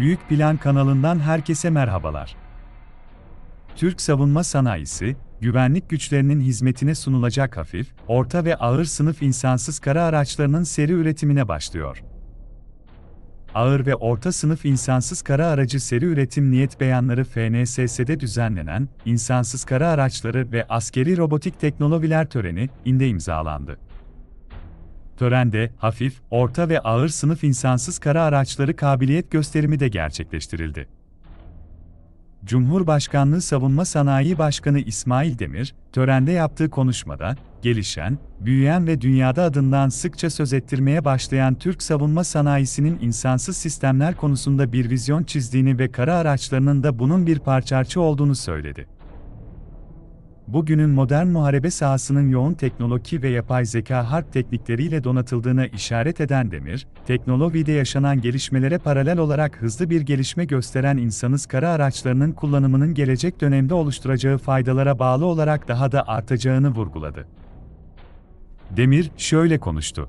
Büyük Plan kanalından herkese merhabalar. Türk savunma sanayisi, güvenlik güçlerinin hizmetine sunulacak hafif, orta ve ağır sınıf insansız kara araçlarının seri üretimine başlıyor. Ağır ve orta sınıf insansız kara aracı seri üretim niyet beyanları FNSS'de düzenlenen insansız kara araçları ve askeri robotik teknolojiler töreni inde imzalandı. Törende hafif, orta ve ağır sınıf insansız kara araçları kabiliyet gösterimi de gerçekleştirildi. Cumhurbaşkanlığı Savunma Sanayi Başkanı İsmail Demir, törende yaptığı konuşmada, gelişen, büyüyen ve dünyada adından sıkça söz ettirmeye başlayan Türk savunma sanayisinin insansız sistemler konusunda bir vizyon çizdiğini ve kara araçlarının da bunun bir parçarçı olduğunu söyledi bugünün modern muharebe sahasının yoğun teknoloji ve yapay zeka harp teknikleriyle donatıldığını işaret eden Demir, teknolojide yaşanan gelişmelere paralel olarak hızlı bir gelişme gösteren insanız kara araçlarının kullanımının gelecek dönemde oluşturacağı faydalara bağlı olarak daha da artacağını vurguladı. Demir şöyle konuştu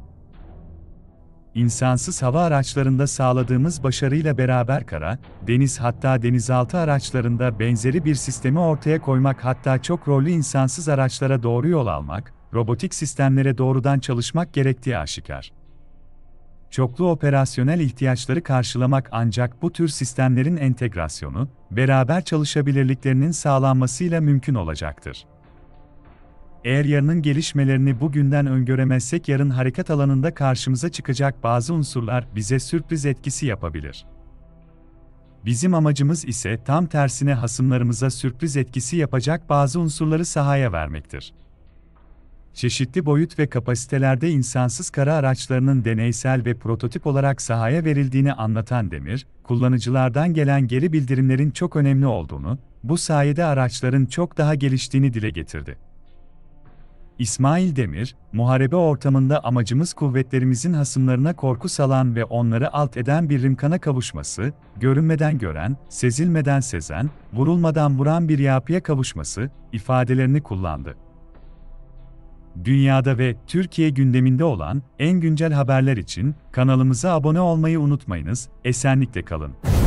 insansız hava araçlarında sağladığımız başarıyla beraber kara, deniz hatta denizaltı araçlarında benzeri bir sistemi ortaya koymak hatta çok rollü insansız araçlara doğru yol almak, robotik sistemlere doğrudan çalışmak gerektiği aşikar. Çoklu operasyonel ihtiyaçları karşılamak ancak bu tür sistemlerin entegrasyonu, beraber çalışabilirliklerinin sağlanmasıyla mümkün olacaktır. Eğer yarının gelişmelerini bugünden öngöremezsek yarın harekat alanında karşımıza çıkacak bazı unsurlar bize sürpriz etkisi yapabilir. Bizim amacımız ise tam tersine hasımlarımıza sürpriz etkisi yapacak bazı unsurları sahaya vermektir. Çeşitli boyut ve kapasitelerde insansız kara araçlarının deneysel ve prototip olarak sahaya verildiğini anlatan Demir, kullanıcılardan gelen geri bildirimlerin çok önemli olduğunu, bu sayede araçların çok daha geliştiğini dile getirdi. İsmail Demir, muharebe ortamında amacımız kuvvetlerimizin hasımlarına korku salan ve onları alt eden bir rimkana kavuşması, görünmeden gören, sezilmeden sezen, vurulmadan vuran bir yapıya kavuşması, ifadelerini kullandı. Dünyada ve Türkiye gündeminde olan en güncel haberler için kanalımıza abone olmayı unutmayınız, esenlikle kalın.